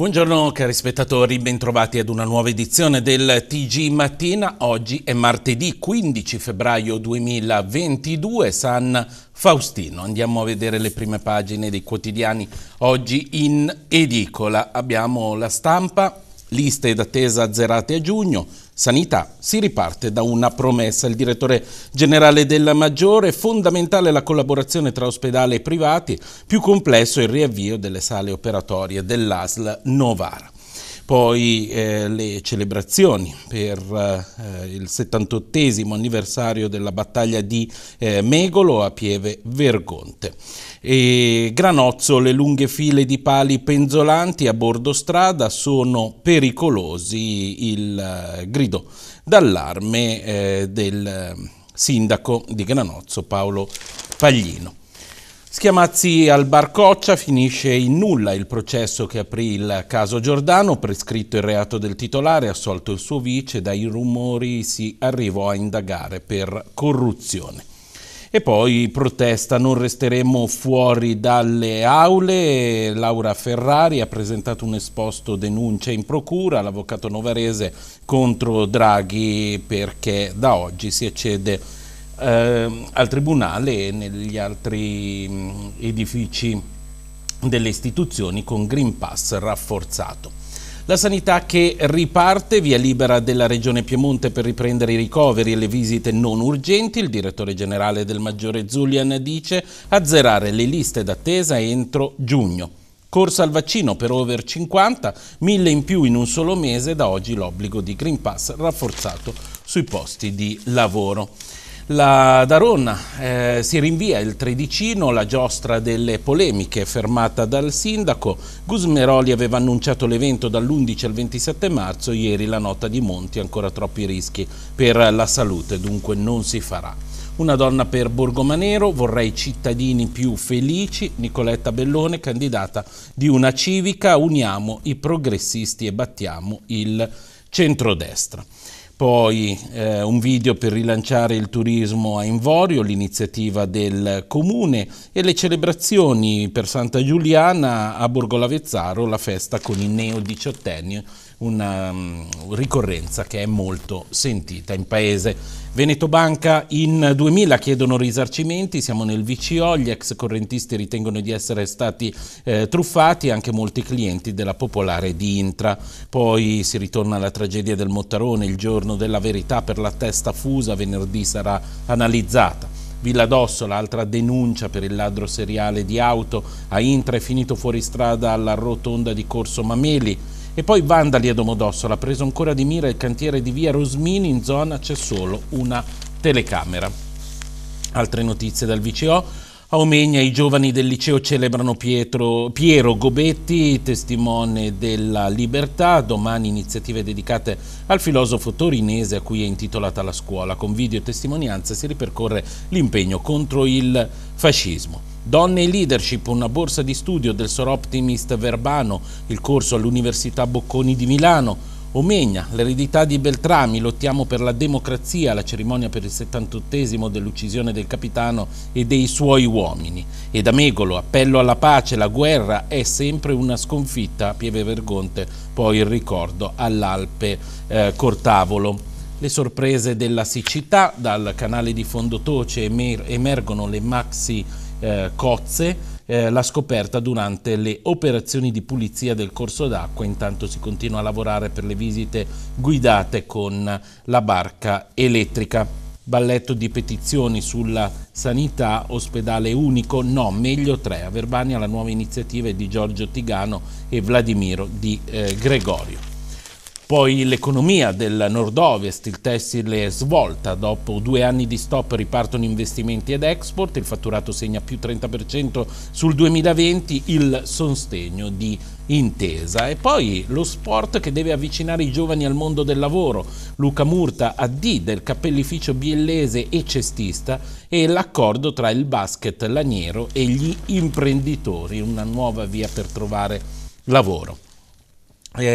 Buongiorno cari spettatori, bentrovati ad una nuova edizione del TG Mattina. Oggi è martedì 15 febbraio 2022, San Faustino. Andiamo a vedere le prime pagine dei quotidiani oggi in edicola. Abbiamo la stampa Liste d'attesa azzerate a giugno, sanità, si riparte da una promessa. Il direttore generale della Maggiore, fondamentale la collaborazione tra ospedale e privati, più complesso il riavvio delle sale operatorie dell'ASL Novara poi eh, le celebrazioni per eh, il 78 anniversario della battaglia di eh, Megolo a Pieve Vergonte. E Granozzo, le lunghe file di pali penzolanti a bordo strada sono pericolosi, il eh, grido d'allarme eh, del eh, sindaco di Granozzo Paolo Faglino. Schiamazzi al Barcoccia finisce in nulla il processo che aprì il caso Giordano, prescritto il reato del titolare, assolto il suo vice, dai rumori si arrivò a indagare per corruzione. E poi protesta, non resteremo fuori dalle aule, Laura Ferrari ha presentato un esposto denuncia in procura, l'avvocato novarese contro Draghi perché da oggi si accede a eh, al Tribunale e negli altri mh, edifici delle istituzioni con Green Pass rafforzato. La sanità che riparte, via libera della Regione Piemonte per riprendere i ricoveri e le visite non urgenti, il direttore generale del Maggiore Zulian dice azzerare le liste d'attesa entro giugno. Corsa al vaccino per over 50, mille in più in un solo mese, da oggi l'obbligo di Green Pass rafforzato sui posti di lavoro. La Daronna eh, si rinvia il tredicino, la giostra delle polemiche fermata dal sindaco. Gusmeroli aveva annunciato l'evento dall'11 al 27 marzo, ieri la nota di Monti, ancora troppi rischi per la salute, dunque non si farà. Una donna per Borgomanero, vorrei cittadini più felici, Nicoletta Bellone, candidata di una civica, uniamo i progressisti e battiamo il centrodestra poi eh, un video per rilanciare il turismo a Invorio, l'iniziativa del comune e le celebrazioni per Santa Giuliana a Borgo Lavezzaro, la festa con i neo diciottenni una um, ricorrenza che è molto sentita in paese. Veneto Banca in 2000 chiedono risarcimenti, siamo nel VCO, gli ex correntisti ritengono di essere stati eh, truffati, anche molti clienti della Popolare di Intra. Poi si ritorna alla tragedia del Mottarone, il giorno della verità per la testa fusa, venerdì sarà analizzata. Villa Dosso, l'altra denuncia per il ladro seriale di auto, a Intra è finito fuori strada alla rotonda di Corso Mameli, e poi Vandali a Domodossola, preso ancora di mira il cantiere di via Rosmini, in zona c'è solo una telecamera. Altre notizie dal VCO. A Omegna i giovani del liceo celebrano Pietro, Piero Gobetti, testimone della libertà, domani iniziative dedicate al filosofo torinese a cui è intitolata la scuola. Con video e testimonianze si ripercorre l'impegno contro il fascismo. Donne in Leadership, una borsa di studio del Soroptimist Verbano, il corso all'Università Bocconi di Milano, Omegna, l'eredità di Beltrami, lottiamo per la democrazia, la cerimonia per il 78 dell'uccisione del capitano e dei suoi uomini. Ed Amegolo, appello alla pace, la guerra è sempre una sconfitta, Pieve Vergonte, poi il ricordo all'Alpe eh, Cortavolo. Le sorprese della siccità, dal canale di Fondotoce emergono le maxi eh, cozze, eh, la scoperta durante le operazioni di pulizia del corso d'acqua. Intanto si continua a lavorare per le visite guidate con la barca elettrica. Balletto di petizioni sulla sanità, ospedale unico, no, meglio tre. A Verbania la nuova iniziativa è di Giorgio Tigano e Vladimiro Di eh, Gregorio. Poi l'economia del nord-ovest, il tessile è svolta, dopo due anni di stop ripartono investimenti ed export, il fatturato segna più 30% sul 2020, il sostegno di intesa e poi lo sport che deve avvicinare i giovani al mondo del lavoro. Luca Murta, AD del cappellificio biellese e cestista e l'accordo tra il basket laniero e gli imprenditori, una nuova via per trovare lavoro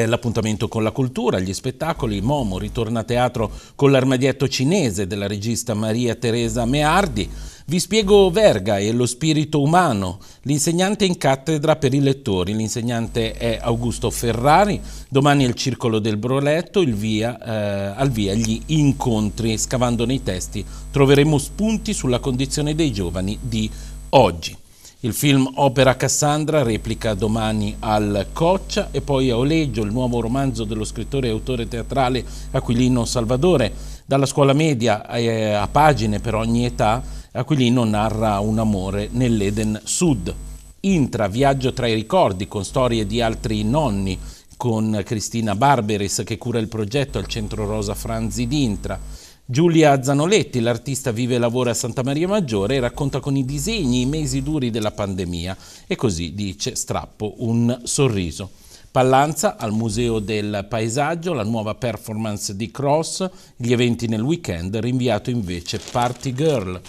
l'appuntamento con la cultura, gli spettacoli, Momo ritorna a teatro con l'armadietto cinese della regista Maria Teresa Meardi, vi spiego Verga e lo spirito umano, l'insegnante in cattedra per i lettori, l'insegnante è Augusto Ferrari, domani è il Circolo del Broletto, via, eh, al via gli incontri, scavando nei testi troveremo spunti sulla condizione dei giovani di oggi. Il film Opera Cassandra replica domani al Coccia e poi a Oleggio, il nuovo romanzo dello scrittore e autore teatrale Aquilino Salvadore. Dalla scuola media eh, a pagine per ogni età, Aquilino narra un amore nell'Eden Sud. Intra, viaggio tra i ricordi con storie di altri nonni, con Cristina Barberis che cura il progetto al Centro Rosa Franzi d'Intra Giulia Zanoletti, l'artista vive e lavora a Santa Maria Maggiore e racconta con i disegni i mesi duri della pandemia e così dice strappo un sorriso. Pallanza al Museo del Paesaggio, la nuova performance di Cross, gli eventi nel weekend, rinviato invece Party Girl.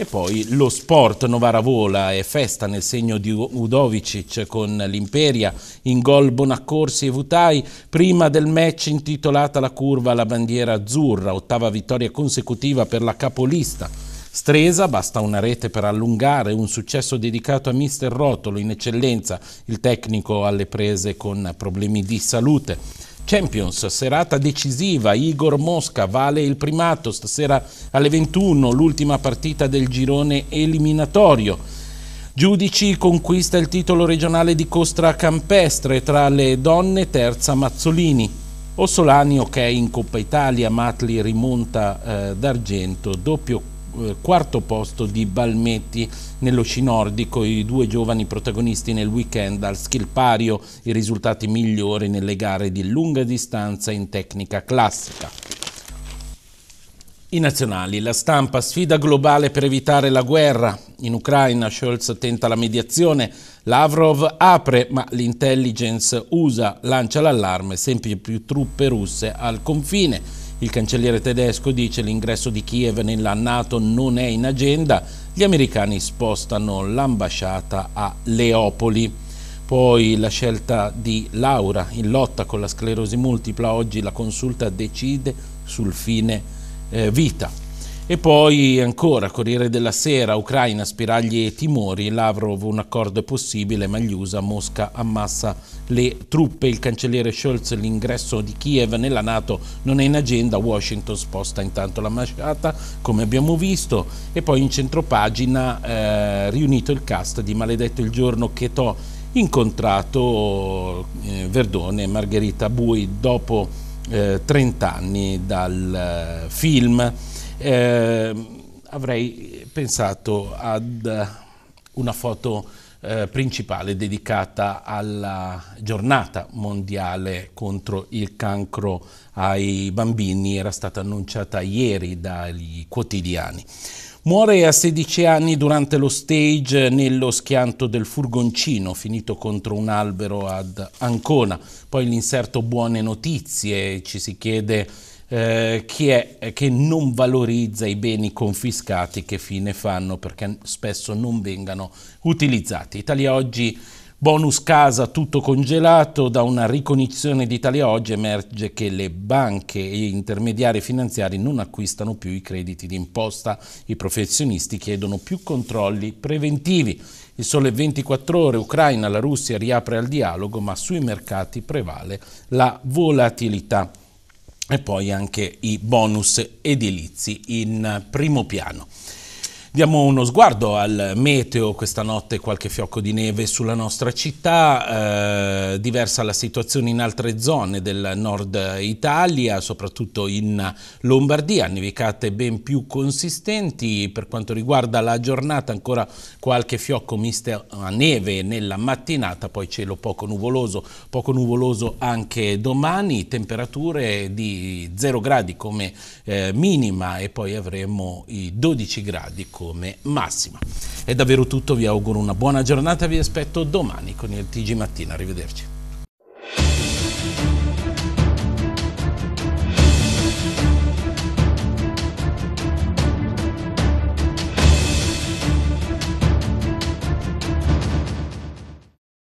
E poi lo sport Novara vola e festa nel segno di Udovicic con l'Imperia in gol Bonaccorsi e Vutai. Prima del match intitolata la curva alla bandiera azzurra, ottava vittoria consecutiva per la capolista. Stresa, basta una rete per allungare, un successo dedicato a mister Rotolo in eccellenza, il tecnico alle prese con problemi di salute. Champions, serata decisiva, Igor Mosca vale il primato, stasera alle 21 l'ultima partita del girone eliminatorio. Giudici conquista il titolo regionale di Costra Campestre, tra le donne terza Mazzolini. Ossolani ok in Coppa Italia, Matli rimonta eh, d'argento, doppio eh, quarto posto di Balmetti nello sci nordico, i due giovani protagonisti nel weekend al skill pario, i risultati migliori nelle gare di lunga distanza in tecnica classica. I nazionali, la stampa, sfida globale per evitare la guerra. In Ucraina Scholz tenta la mediazione, Lavrov apre ma l'intelligence USA lancia l'allarme, sempre più truppe russe al confine. Il cancelliere tedesco dice l'ingresso di Kiev nella Nato non è in agenda, gli americani spostano l'ambasciata a Leopoli. Poi la scelta di Laura in lotta con la sclerosi multipla, oggi la consulta decide sul fine eh, vita. E poi ancora, Corriere della Sera, Ucraina, spiragli e timori, Lavrov un accordo è possibile, ma gli USA, Mosca ammassa le truppe, il cancelliere Scholz l'ingresso di Kiev nella Nato non è in agenda, Washington sposta intanto l'ambasciata, come abbiamo visto, e poi in centropagina eh, riunito il cast di Maledetto il giorno che t'ho incontrato eh, Verdone e Margherita Bui dopo eh, 30 anni dal eh, film eh, avrei pensato ad una foto eh, principale dedicata alla giornata mondiale contro il cancro ai bambini, era stata annunciata ieri dai quotidiani. Muore a 16 anni durante lo stage nello schianto del furgoncino finito contro un albero ad Ancona. Poi l'inserto Buone notizie, ci si chiede eh, che, è, eh, che non valorizza i beni confiscati che fine fanno perché spesso non vengano utilizzati. Italia Oggi Bonus casa tutto congelato, da una ricognizione di Italia Oggi emerge che le banche e intermediari finanziari non acquistano più i crediti d'imposta, i professionisti chiedono più controlli preventivi. Il sole 24 ore, Ucraina, la Russia riapre al dialogo, ma sui mercati prevale la volatilità e poi anche i bonus edilizi in primo piano. Diamo uno sguardo al meteo, questa notte qualche fiocco di neve sulla nostra città, eh, diversa la situazione in altre zone del nord Italia, soprattutto in Lombardia, nevicate ben più consistenti, per quanto riguarda la giornata ancora qualche fiocco misto a neve nella mattinata, poi cielo poco nuvoloso, poco nuvoloso anche domani, temperature di 0 gradi come eh, minima e poi avremo i 12 gradi come massima. È davvero tutto, vi auguro una buona giornata, vi aspetto domani con il TG Mattina, arrivederci.